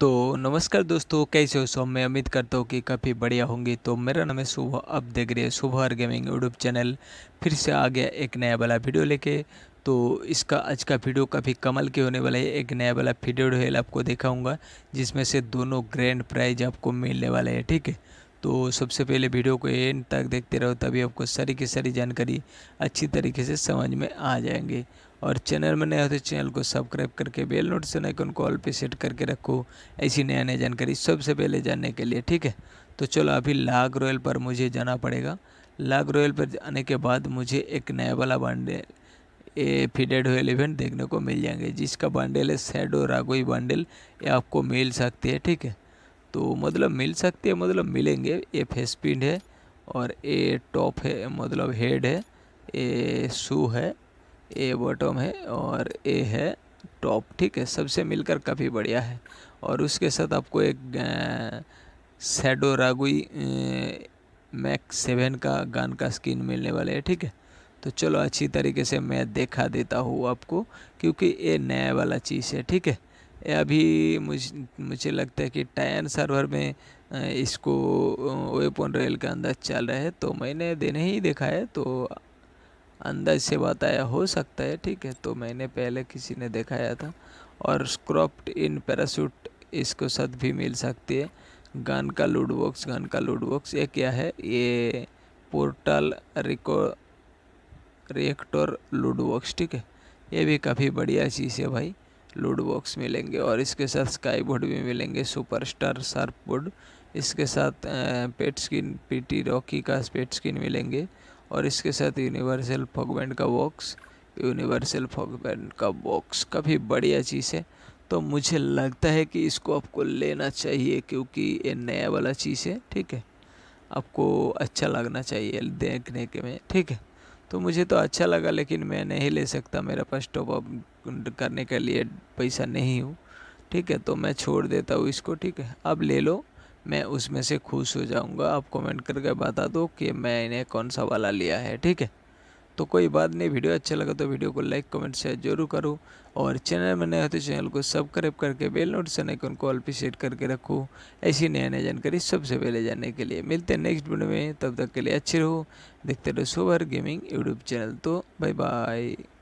तो नमस्कार दोस्तों कैसे हो सो मैं उम्मीद करता हूँ कि काफ़ी बढ़िया होंगे तो मेरा नाम है सुबह अब देख रहे सुबह हर गेमिंग यूट्यूब चैनल फिर से आ गया एक नया वाला वीडियो लेके तो इसका आज का वीडियो काफ़ी कमल के होने वाला है एक नया वाला वीडियो हेल आपको दिखाऊँगा जिसमें से दोनों ग्रैंड प्राइज आपको मिलने वाला है ठीक है तो सबसे पहले वीडियो को एंड तक देखते रहो तभी आपको सारी की सारी जानकारी अच्छी तरीके से समझ में आ जाएंगे और चैनल में नया हो तो चैनल को सब्सक्राइब करके बेल नोटिफिकेशन आइकन को ऑल पे सेट करके रखो ऐसी नया नया जानकारी सबसे पहले जानने के लिए ठीक है तो चलो अभी लाग रॉयल पर मुझे जाना पड़ेगा लाग रॉयल पर जाने के बाद मुझे एक नया वाला बंडल ए फिडेड हुए इवेंट देखने को मिल जाएंगे जिसका बांडेल है सैडो रागोई बंडल ये आपको मिल सकती है ठीक है तो मतलब मिल सकती है मतलब मिलेंगे ये फेस पिंड है और ये टॉप है मतलब हेड है ये शू है ए बॉटम है और ए है टॉप ठीक है सबसे मिलकर काफ़ी बढ़िया है और उसके साथ आपको एक सैडो रागुई मैक सेवन का गान का स्किन मिलने वाला है ठीक है तो चलो अच्छी तरीके से मैं देखा देता हूँ आपको क्योंकि ये नया वाला चीज़ है ठीक है ये अभी मुझ मुझे लगता है कि टायन सर्वर में इसको वेपन रेल के अंदर चल रहा है तो मैंने देने ही देखा है तो अंदाज से बताया हो सकता है ठीक है तो मैंने पहले किसी ने दिखाया था और स्क्रॉप्ट इन पैरासूट इसको सद भी मिल सकती है गन का लूड बॉक्स गन का लूड बॉक्स ये क्या है ये पोर्टल रिको रिएक्टर लूड बॉक्स ठीक है ये भी काफ़ी बढ़िया चीज़ है भाई लूड बॉक्स मिलेंगे और इसके साथ स्काई बोर्ड भी मिलेंगे सुपर स्टार सर्फ बोर्ड इसके साथ पेट स्किन पीटी रॉकी का पेट स्किन मिलेंगे और इसके साथ यूनिवर्सल फॉगबैंड का बॉक्स यूनिवर्सल फॉगबैंड का बॉक्स काफ़ी बढ़िया चीज़ है तो मुझे लगता है कि इसको आपको लेना चाहिए क्योंकि ये नया वाला चीज़ है ठीक है आपको अच्छा लगना चाहिए देखने के में ठीक है तो मुझे तो अच्छा लगा लेकिन मैं नहीं ले सकता मेरा पास अप करने के लिए पैसा नहीं हूँ ठीक है तो मैं छोड़ देता हूँ इसको ठीक है अब ले लो मैं उसमें से खुश हो जाऊँगा आप कमेंट करके बता दो कि मैंने कौन सा वाला लिया है ठीक है तो कोई बात नहीं वीडियो अच्छा लगा तो वीडियो को लाइक कमेंट शेयर जरूर करो और चैनल में नए हो तो चैनल को सब्सक्राइब करके बेल नोटिफिकेशन आइकन को ऑल पे सेट करके रखो ऐसी नया नया जानकारी सबसे पहले जानने के लिए मिलते हैं नेक्स्ट वीडियो में तब तक के लिए अच्छे रहो देखते रहो सुबह गेमिंग यूट्यूब चैनल तो बाय बाय